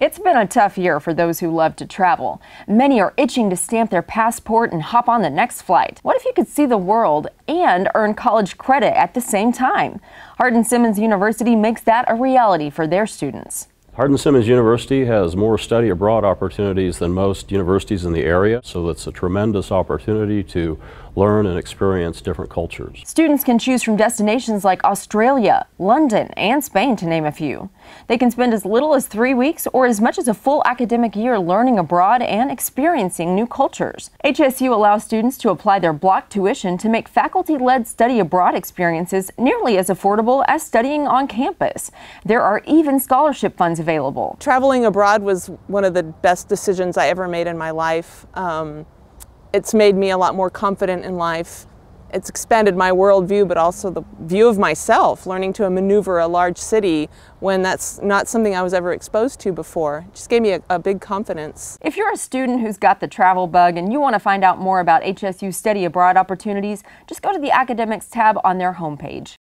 It's been a tough year for those who love to travel. Many are itching to stamp their passport and hop on the next flight. What if you could see the world and earn college credit at the same time? Hardin Simmons University makes that a reality for their students. Hardin-Simmons University has more study abroad opportunities than most universities in the area, so it's a tremendous opportunity to learn and experience different cultures. Students can choose from destinations like Australia, London, and Spain, to name a few. They can spend as little as three weeks or as much as a full academic year learning abroad and experiencing new cultures. HSU allows students to apply their block tuition to make faculty-led study abroad experiences nearly as affordable as studying on campus. There are even scholarship funds available available. Traveling abroad was one of the best decisions I ever made in my life. Um, it's made me a lot more confident in life. It's expanded my worldview, but also the view of myself, learning to maneuver a large city when that's not something I was ever exposed to before. It just gave me a, a big confidence. If you're a student who's got the travel bug and you want to find out more about HSU study abroad opportunities, just go to the academics tab on their homepage.